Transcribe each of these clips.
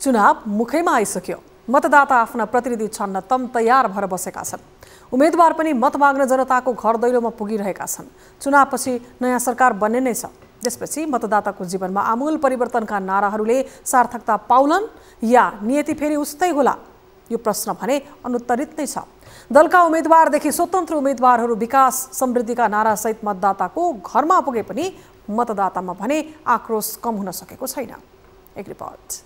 चुनाव मुखैमा आइसक्यो मतदाता आफ्ना प्रतिनिधि छन्न तम तयार भएर बसेका छन् उम्मेद्वार पनि मत माग्न जनताको घर दैलोमा पुगिरहेका छन् चुनावपछि नयाँ सरकार बन्ने नै छ त्यसपछि मतदाताको जीवनमा आमूल परिवर्तनका नाराहरूले सार्थकता पाउलन् या नियति फेरि उस्तै होला यो प्रश्न भने अनुत्तरित नै छ दलका उम्मेद्वारदेखि स्वतन्त्र उम्मेद्वारहरू विकास समृद्धिका नारासहित मतदाताको घरमा पुगे पनि मतदातामा भने आक्रोश कम हुन सकेको छैन एक रिपोर्ट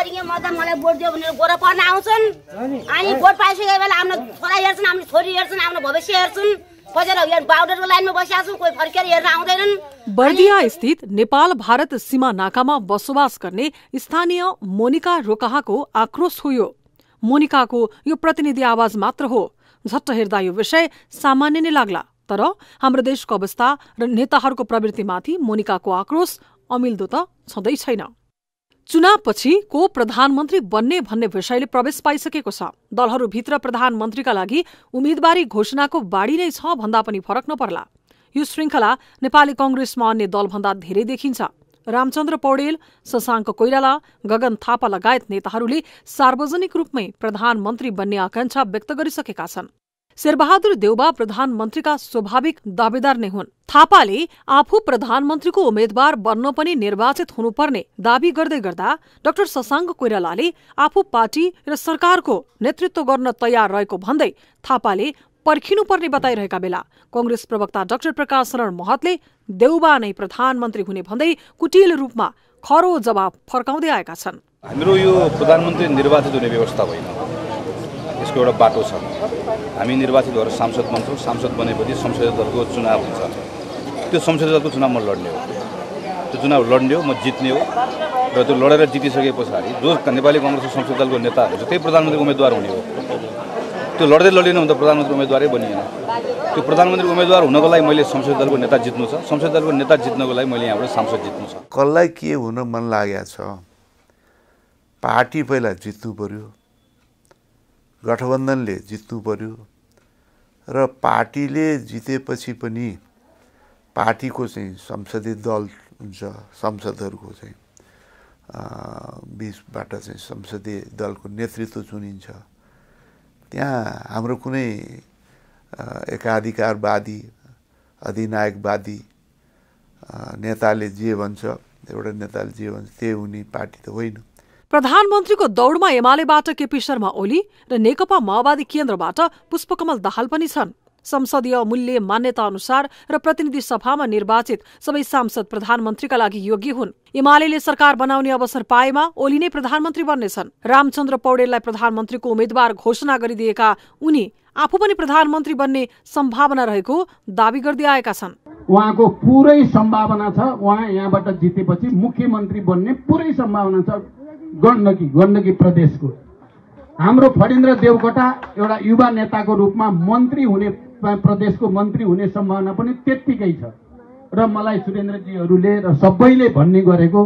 छोरी म त मलाई भोट दियो भने गोरा पर्न आउँछन् अनि भोट पाइसकेको बेला आफ्नो छोरा हेर्छन् आफ्नो छोरी हेर्छन् आफ्नो भविष्य हेर्छन् लाइनमा फर्केर आउँदैनन् बर्दिया स्थित नेपाल भारत सीमा नाकामा बसोबास गर्ने स्थानीय मोनिका रोकाहाको आक्रोश हो यो मोनिकाको यो प्रतिनिधि आवाज मात्र हो झट्ट हेर्दा यो विषय सामान्य नै लाग्ला तर हाम्रो देशको अवस्था र नेताहरूको प्रवृत्तिमाथि मोनिकाको आक्रोश अमिल्दो त छँदै छैन चुनावपछि को प्रधानमन्त्री बन्ने भन्ने विषयले प्रवेश पाइसकेको छ दलहरूभित्र प्रधानमन्त्रीका लागि उम्मेदवारी घोषणाको बाढी नै छ भन्दा पनि फरक नपर्ला यो श्रृङ्खला नेपाली कङ्ग्रेसमा अन्य दलभन्दा धेरै देखिन्छ रामचन्द्र पौडेल शशाङ्क कोइराला गगन थापा लगायत नेताहरूले सार्वजनिक रूपमै प्रधानमन्त्री बन्ने आकांक्षा व्यक्त गरिसकेका छन् शेरबहादुर देउबा प्रधानमन्त्रीका स्वाभाविक दावेदार नै हुन् थापाले आफू प्रधानमन्त्रीको उम्मेद्वार बन्न पनि निर्वाचित हुनुपर्ने दावी गर्दै गर्दा डाक्टर शशाङ्क कोइरालाले आफू पार्टी र सरकारको नेतृत्व गर्न तयार रहेको भन्दै थापाले पर्खिनुपर्ने बताइरहेका बेला कङ्ग्रेस प्रवक्ता डाक्टर प्रकाश शरण महतले देउबा नै प्रधानमन्त्री हुने भन्दै कुटिल रूपमा खरो जवाब फर्काउँदै आएका छन् हाम्रो यो प्रधानमन्त्री निर्वाचित हुने व्यवस्था होइन यसको एउटा बाटो छ हामी निर्वाचित भएर सांसद बन्छौँ सांसद बनेपछि संसदीय दलको चुनाव हुन्छ त्यो संसदीय दलको चुनाव म लड्ने हो त्यो चुनाव लड्ने हो म जित्ने हो र त्यो लडेर जितिसके पछाडि जो नेपाली कङ्ग्रेसको संसद दलको नेताहरू छ त्यही प्रधानमन्त्री उम्मेद्वार हुने हो त्यो लड्दै लडिनँ भने त प्रधानमन्त्री उम्मेद्वारै बनिएन त्यो प्रधानमन्त्री उम्मेद्वार हुनको लागि मैले संसदीय दलको नेता जित्नु छ संसदीय दलको नेता जित्नको लागि मैले यहाँबाट सांसद जित्नु छ कसलाई के हुन मन लागेको छ पार्टी पहिला जित्नु पऱ्यो गठबन्धनले जित्नु पऱ्यो र पार्टीले जितेपछि पनि पार्टीको चाहिँ संसदीय दल हुन्छ संसदहरूको चाहिँ बिचबाट चाहिँ संसदीय दलको नेतृत्व चुनिन्छ त्यहाँ हाम्रो कुनै एकाधिकारवादी अधिनायकवादी नेताले जे भन्छ एउटा नेताले जे भन्छ त्यही हुने पार्टी त होइन प्रधानमन्त्रीको दौड़मा एमालेबाट केपी शर्मा ओली र नेकपा माओवादी केन्द्रबाट पुष्पकमल दाहाल पनि छन् संसदीय मूल्य मान्यता अनुसार र प्रतिनिधि सभामा निर्वाचित सबै सांसद प्रधानमन्त्रीका लागि योग्य हुन् एमाले सरकार बनाउने अवसर पाएमा ओली नै प्रधानमन्त्री बन्नेछन् रामचन्द्र पौडेललाई प्रधानमन्त्रीको उम्मेद्वार घोषणा गरिदिएका उनी आफू पनि प्रधानमन्त्री बन्ने सम्भावना रहेको दावी गर्दै आएका छन् उहाँको पुरै सम्भावना छ उहाँ यहाँबाट जितेपछि मुख्यमन्त्री बन्ने पुरै सम्भावना छ गण्डकी गण्डकी प्रदेशको हाम्रो फणेन्द्र देवकोटा एउटा युवा नेताको रूपमा मन्त्री हुने प्रदेशको मन्त्री हुने सम्भावना पनि त्यत्तिकै छ र मलाई सुरेन्द्रजीहरूले र सबैले भन्ने गरेको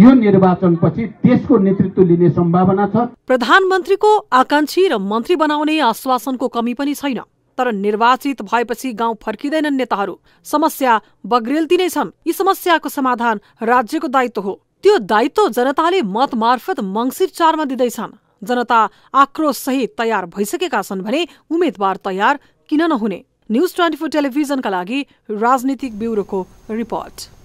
यो निर्वाचनपछि त्यसको नेतृत्व लिने सम्भावना छ प्रधानमन्त्रीको आकांक्षी र मन्त्री बनाउने आश्वासनको कमी पनि छैन तर निर्वाचित भएपछि गाउँ फर्किँदैनन् नेताहरू समस्या बग्रेल्ती नै छन् यी समस्याको समाधान राज्यको दायित्व हो त्यो दायित्व जनताले मत मार्फत मङ्सिर चारमा दिँदैछन् जनता आक्रोशसहित तयार भइसकेका छन् भने उम्मेद्वार तयार किन नहुने न्युज ट्वेन्टी फोर टेलिभिजनका लागि राजनीतिक ब्युरोको रिपोर्ट